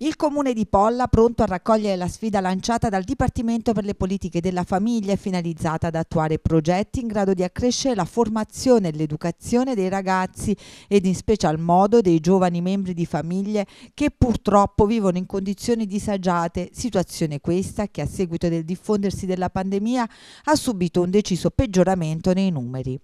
Il comune di Polla, pronto a raccogliere la sfida lanciata dal Dipartimento per le politiche della famiglia è finalizzata ad attuare progetti in grado di accrescere la formazione e l'educazione dei ragazzi ed in special modo dei giovani membri di famiglie che purtroppo vivono in condizioni disagiate, situazione questa che a seguito del diffondersi della pandemia ha subito un deciso peggioramento nei numeri.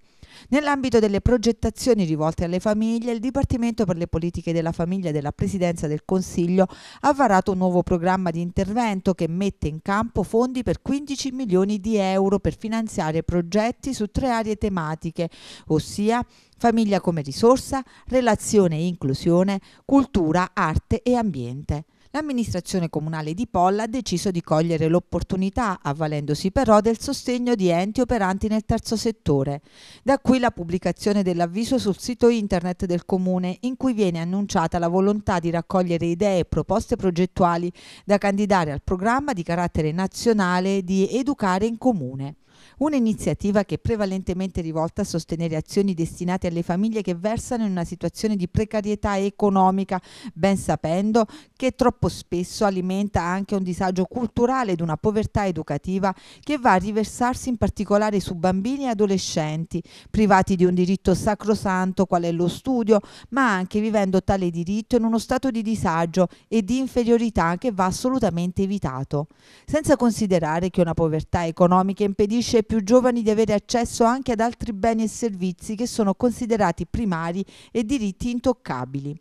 Nell'ambito delle progettazioni rivolte alle famiglie, il Dipartimento per le politiche della famiglia della Presidenza del Consiglio ha varato un nuovo programma di intervento che mette in campo fondi per 15 milioni di euro per finanziare progetti su tre aree tematiche, ossia famiglia come risorsa, relazione e inclusione, cultura, arte e ambiente. L'amministrazione comunale di Polla ha deciso di cogliere l'opportunità, avvalendosi però del sostegno di enti operanti nel terzo settore. Da qui la pubblicazione dell'avviso sul sito internet del comune, in cui viene annunciata la volontà di raccogliere idee e proposte progettuali da candidare al programma di carattere nazionale di Educare in Comune. Un'iniziativa che è prevalentemente rivolta a sostenere azioni destinate alle famiglie che versano in una situazione di precarietà economica, ben sapendo che troppo spesso alimenta anche un disagio culturale ed una povertà educativa che va a riversarsi in particolare su bambini e adolescenti, privati di un diritto sacrosanto qual è lo studio, ma anche vivendo tale diritto in uno stato di disagio e di inferiorità che va assolutamente evitato. Senza considerare che una povertà economica impedisce impedisce ai più giovani di avere accesso anche ad altri beni e servizi che sono considerati primari e diritti intoccabili.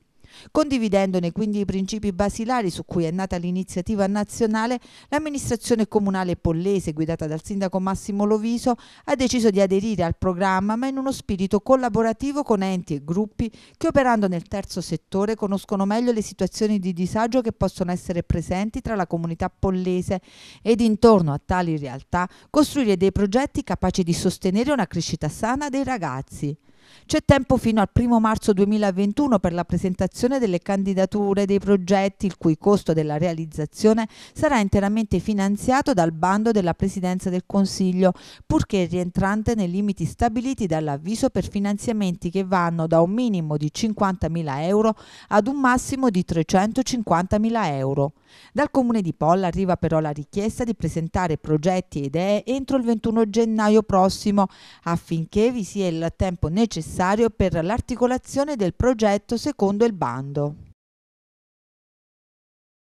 Condividendone quindi i principi basilari su cui è nata l'iniziativa nazionale, l'amministrazione comunale pollese, guidata dal sindaco Massimo Loviso, ha deciso di aderire al programma ma in uno spirito collaborativo con enti e gruppi che operando nel terzo settore conoscono meglio le situazioni di disagio che possono essere presenti tra la comunità pollese ed intorno a tali realtà costruire dei progetti capaci di sostenere una crescita sana dei ragazzi. C'è tempo fino al 1 marzo 2021 per la presentazione delle candidature dei progetti il cui costo della realizzazione sarà interamente finanziato dal bando della Presidenza del Consiglio, purché rientrante nei limiti stabiliti dall'avviso per finanziamenti che vanno da un minimo di 50.000 euro ad un massimo di 350.000 euro. Dal Comune di Polla arriva però la richiesta di presentare progetti e idee entro il 21 gennaio prossimo affinché vi sia il tempo necessario necessario per l'articolazione del progetto secondo il bando.